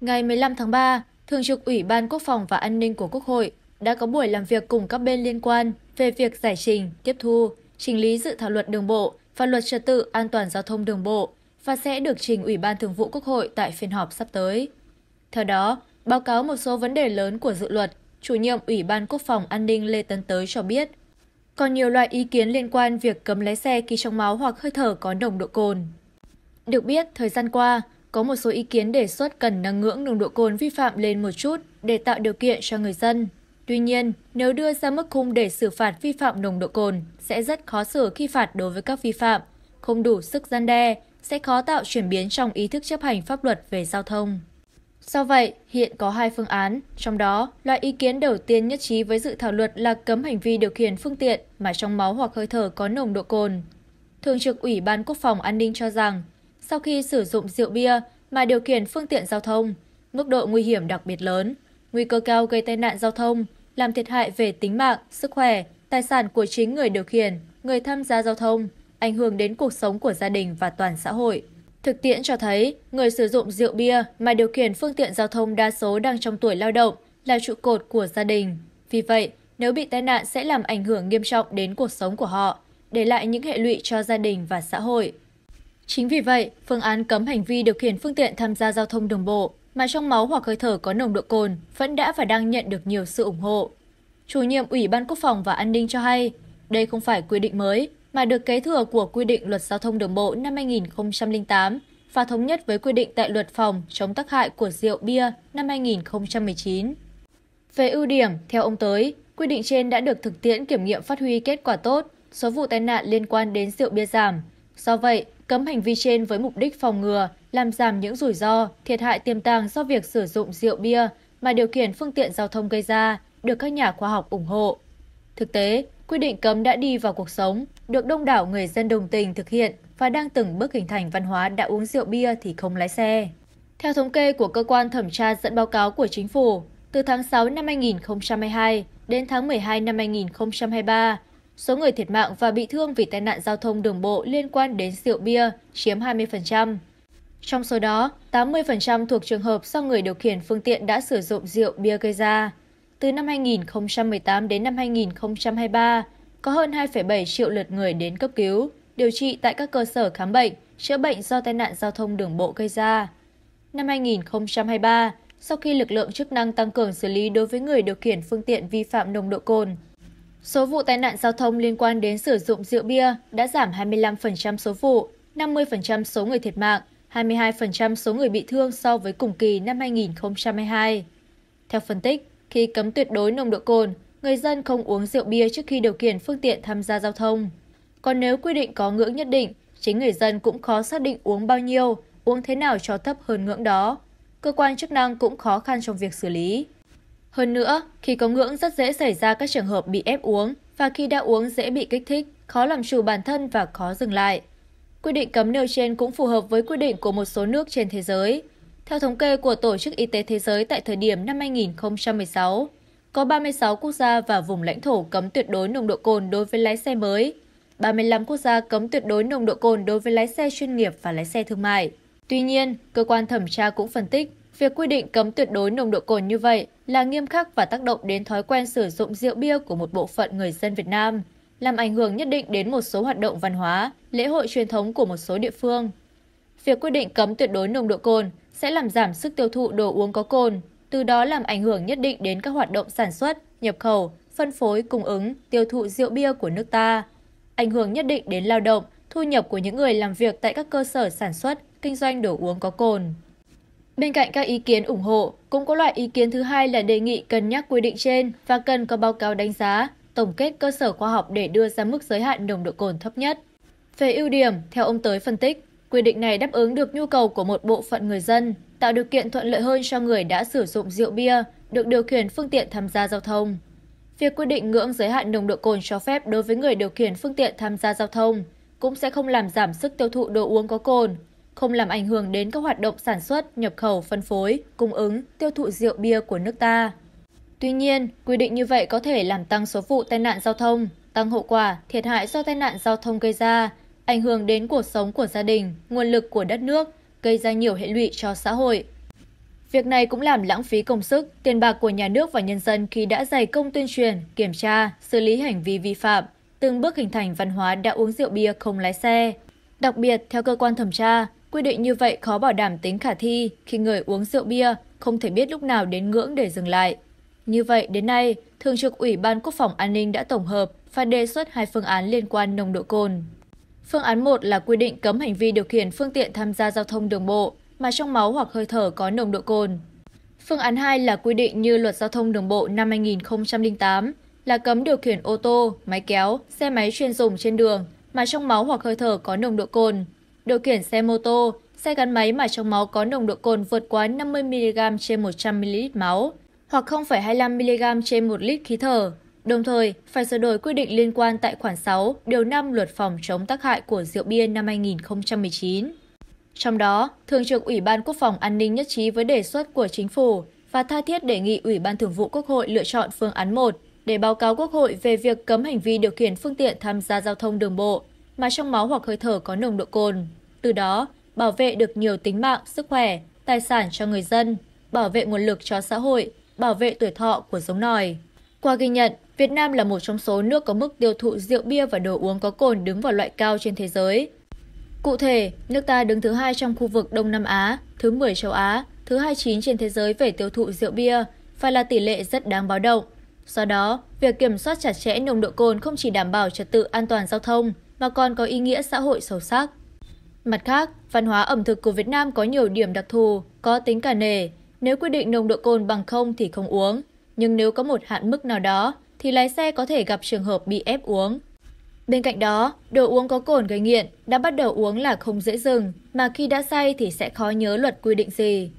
ngày 15 tháng 3, thường trực ủy ban quốc phòng và an ninh của quốc hội đã có buổi làm việc cùng các bên liên quan về việc giải trình tiếp thu trình lý dự thảo luật đường bộ và luật trật tự an toàn giao thông đường bộ và sẽ được trình ủy ban thường vụ quốc hội tại phiên họp sắp tới theo đó báo cáo một số vấn đề lớn của dự luật chủ nhiệm ủy ban quốc phòng an ninh lê tấn tới cho biết còn nhiều loại ý kiến liên quan việc cấm lái xe khi trong máu hoặc hơi thở có nồng độ cồn được biết thời gian qua có một số ý kiến đề xuất cần nâng ngưỡng nồng độ cồn vi phạm lên một chút để tạo điều kiện cho người dân tuy nhiên nếu đưa ra mức khung để xử phạt vi phạm nồng độ cồn sẽ rất khó xử khi phạt đối với các vi phạm không đủ sức gian đe sẽ khó tạo chuyển biến trong ý thức chấp hành pháp luật về giao thông do vậy hiện có hai phương án trong đó loại ý kiến đầu tiên nhất trí với dự thảo luật là cấm hành vi điều khiển phương tiện mà trong máu hoặc hơi thở có nồng độ cồn thường trực ủy ban quốc phòng an ninh cho rằng sau khi sử dụng rượu bia mà điều khiển phương tiện giao thông mức độ nguy hiểm đặc biệt lớn nguy cơ cao gây tai nạn giao thông làm thiệt hại về tính mạng sức khỏe tài sản của chính người điều khiển người tham gia giao thông ảnh hưởng đến cuộc sống của gia đình và toàn xã hội Thực tiễn cho thấy, người sử dụng rượu bia mà điều khiển phương tiện giao thông đa số đang trong tuổi lao động là trụ cột của gia đình. Vì vậy, nếu bị tai nạn sẽ làm ảnh hưởng nghiêm trọng đến cuộc sống của họ, để lại những hệ lụy cho gia đình và xã hội chính vì vậy phương án cấm hành vi điều khiển phương tiện tham gia giao thông đường bộ mà trong máu hoặc hơi thở có nồng độ cồn vẫn đã và đang nhận được nhiều sự ủng hộ chủ nhiệm ủy ban quốc phòng và an ninh cho hay đây không phải quy định mới mà được kế thừa của quy định luật giao thông đường bộ năm 2008 và thống nhất với quy định tại luật phòng chống tác hại của rượu bia năm 2019. Về ưu điểm, theo ông tới, quy định trên đã được thực tiễn kiểm nghiệm phát huy kết quả tốt, số vụ tai nạn liên quan đến rượu bia giảm. Do vậy, cấm hành vi trên với mục đích phòng ngừa làm giảm những rủi ro thiệt hại tiềm tàng do việc sử dụng rượu bia mà điều khiển phương tiện giao thông gây ra được các nhà khoa học ủng hộ thực tế quy định cấm đã đi vào cuộc sống được đông đảo người dân đồng tình thực hiện và đang từng bước hình thành văn hóa đã uống rượu bia thì không lái xe theo thống kê của cơ quan thẩm tra dẫn báo cáo của chính phủ từ tháng 6 năm 2022 đến tháng 12 năm 2023 số người thiệt mạng và bị thương vì tai nạn giao thông đường bộ liên quan đến rượu bia chiếm 20%. trong số đó 80% thuộc trường hợp do người điều khiển phương tiện đã sử dụng rượu bia gây ra từ năm 2018 đến năm 2023 có hơn 2,7 triệu lượt người đến cấp cứu điều trị tại các cơ sở khám bệnh chữa bệnh do tai nạn giao thông đường bộ gây ra năm 2023 sau khi lực lượng chức năng tăng cường xử lý đối với người điều khiển phương tiện vi phạm nồng độ cồn số vụ tai nạn giao thông liên quan đến sử dụng rượu bia đã giảm hai mươi năm số vụ năm mươi số người thiệt mạng hai mươi hai số người bị thương so với cùng kỳ năm hai nghìn hai mươi hai theo phân tích khi cấm tuyệt đối nồng độ cồn người dân không uống rượu bia trước khi điều khiển phương tiện tham gia giao thông còn nếu quy định có ngưỡng nhất định chính người dân cũng khó xác định uống bao nhiêu uống thế nào cho thấp hơn ngưỡng đó cơ quan chức năng cũng khó khăn trong việc xử lý hơn nữa khi có ngưỡng rất dễ xảy ra các trường hợp bị ép uống và khi đã uống dễ bị kích thích khó làm chủ bản thân và khó dừng lại quy định cấm nêu trên cũng phù hợp với quy định của một số nước trên thế giới theo thống kê của tổ chức y tế thế giới tại thời điểm năm 2016 có 36 quốc gia và vùng lãnh thổ cấm tuyệt đối nồng độ cồn đối với lái xe mới 35 quốc gia cấm tuyệt đối nồng độ cồn đối với lái xe chuyên nghiệp và lái xe thương mại. Tuy nhiên, cơ quan thẩm tra cũng phân tích việc quy định cấm tuyệt đối nồng độ cồn như vậy là nghiêm khắc và tác động đến thói quen sử dụng rượu bia của một bộ phận người dân việt nam làm ảnh hưởng nhất định đến một số hoạt động văn hóa lễ hội truyền thống của một số địa phương việc quy định cấm tuyệt đối nồng độ cồn sẽ làm giảm sức tiêu thụ đồ uống có cồn từ đó làm ảnh hưởng nhất định đến các hoạt động sản xuất nhập khẩu phân phối cung ứng tiêu thụ rượu bia của nước ta ảnh hưởng nhất định đến lao động thu nhập của những người làm việc tại các cơ sở sản xuất kinh doanh đồ uống có cồn bên cạnh các ý kiến ủng hộ cũng có loại ý kiến thứ hai là đề nghị cân nhắc quy định trên và cần có báo cáo đánh giá tổng kết cơ sở khoa học để đưa ra mức giới hạn nồng độ cồn thấp nhất về ưu điểm theo ông tới phân tích quy định này đáp ứng được nhu cầu của một bộ phận người dân tạo điều kiện thuận lợi hơn cho người đã sử dụng rượu bia được điều khiển phương tiện tham gia giao thông việc quy định ngưỡng giới hạn nồng độ cồn cho phép đối với người điều khiển phương tiện tham gia giao thông cũng sẽ không làm giảm sức tiêu thụ đồ uống có cồn không làm ảnh hưởng đến các hoạt động sản xuất nhập khẩu phân phối cung ứng tiêu thụ rượu bia của nước ta tuy nhiên quy định như vậy có thể làm tăng số vụ tai nạn giao thông tăng hậu quả thiệt hại do tai nạn giao thông gây ra ảnh hưởng đến cuộc sống của gia đình nguồn lực của đất nước gây ra nhiều hệ lụy cho xã hội Việc này cũng làm lãng phí công sức, tiền bạc của nhà nước và nhân dân khi đã dày công tuyên truyền, kiểm tra, xử lý hành vi vi phạm, từng bước hình thành văn hóa đã uống rượu bia không lái xe. Đặc biệt, theo cơ quan thẩm tra, quy định như vậy khó bảo đảm tính khả thi khi người uống rượu bia không thể biết lúc nào đến ngưỡng để dừng lại như vậy đến nay thường trực ủy ban quốc phòng an ninh đã tổng hợp và đề xuất hai phương án liên quan nồng độ cồn phương án một là quy định cấm hành vi điều khiển phương tiện tham gia giao thông đường bộ mà trong máu hoặc hơi thở có nồng độ cồn Phương án 2 là quy định như luật giao thông đường bộ năm 2008 là cấm điều khiển ô tô, máy kéo, xe máy chuyên dùng trên đường mà trong máu hoặc hơi thở có nồng độ cồn điều khiển xe mô tô xe gắn máy mà trong máu có nồng độ cồn vượt quá năm mươi mg trên một trăm linh ml máu hoặc hai mươi năm mg trên một lít khí thở đồng thời phải sửa đổi quy định liên quan tại khoản sáu điều năm luật phòng chống tác hại của rượu bia năm hai nghìn một mươi chín trong đó thường trực ủy ban quốc phòng an ninh nhất trí với đề xuất của chính phủ và tha thiết đề nghị ủy ban thường vụ quốc hội lựa chọn phương án một để báo cáo quốc hội về việc cấm hành vi điều khiển phương tiện tham gia giao thông đường bộ mà trong máu hoặc hơi thở có nồng độ cồn từ đó bảo vệ được nhiều tính mạng sức khỏe tài sản cho người dân bảo vệ nguồn lực cho xã hội bảo vệ tuổi thọ của giống nòi qua ghi nhận việt nam là một trong số nước có mức tiêu thụ rượu bia và đồ uống có cồn đứng vào loại cao trên thế giới cụ thể nước ta đứng thứ hai trong khu vực đông nam á thứ 10 châu á thứ 29 trên thế giới về tiêu thụ rượu bia phải là tỷ lệ rất đáng báo động do đó việc kiểm soát chặt chẽ nồng độ cồn không chỉ đảm bảo trật tự an toàn giao thông mà còn có ý nghĩa xã hội sâu sắc. Mặt khác, văn hóa ẩm thực của Việt Nam có nhiều điểm đặc thù, có tính cả nề. Nếu quy định nồng độ cồn bằng không thì không uống, nhưng nếu có một hạn mức nào đó thì lái xe có thể gặp trường hợp bị ép uống. Bên cạnh đó, đồ uống có cồn gây nghiện đã bắt đầu uống là không dễ dừng, mà khi đã say thì sẽ khó nhớ luật quy định gì.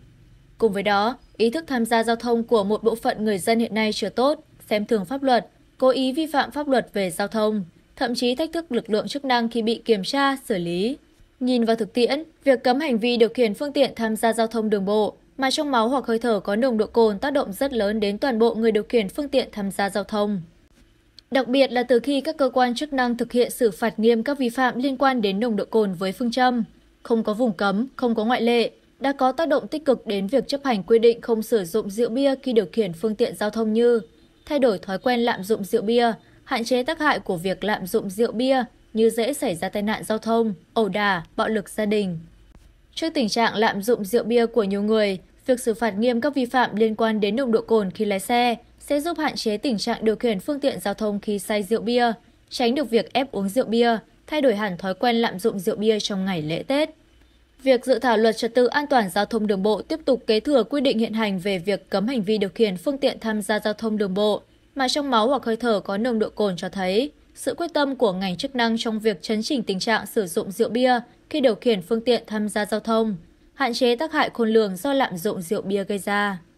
Cùng với đó, ý thức tham gia giao thông của một bộ phận người dân hiện nay chưa tốt, xem thường pháp luật, cố ý vi phạm pháp luật về giao thông, thậm chí thách thức lực lượng chức năng khi bị kiểm tra xử lý nhìn vào thực tiễn việc cấm hành vi điều khiển phương tiện tham gia giao thông đường bộ mà trong máu hoặc hơi thở có nồng độ cồn tác động rất lớn đến toàn bộ người điều khiển phương tiện tham gia giao thông đặc biệt là từ khi các cơ quan chức năng thực hiện xử phạt nghiêm các vi phạm liên quan đến nồng độ cồn với phương châm không có vùng cấm không có ngoại lệ đã có tác động tích cực đến việc chấp hành quy định không sử dụng rượu bia khi điều khiển phương tiện giao thông như thay đổi thói quen lạm dụng rượu bia hạn chế tác hại của việc lạm dụng rượu bia như dễ xảy ra tai nạn giao thông ẩu đà bạo lực gia đình trước tình trạng lạm dụng rượu bia của nhiều người việc xử phạt nghiêm các vi phạm liên quan đến nồng độ cồn khi lái xe sẽ giúp hạn chế tình trạng điều khiển phương tiện giao thông khi say rượu bia tránh được việc ép uống rượu bia thay đổi hẳn thói quen lạm dụng rượu bia trong ngày lễ tết Việc dự thảo luật trật tự an toàn giao thông đường bộ tiếp tục kế thừa quy định hiện hành về việc cấm hành vi điều khiển phương tiện tham gia giao thông đường bộ mà trong máu hoặc hơi thở có nồng độ cồn cho thấy sự quyết tâm của ngành chức năng trong việc chấn chỉnh tình trạng sử dụng rượu bia khi điều khiển phương tiện tham gia giao thông hạn chế tác hại khôn lường do lạm dụng rượu bia gây ra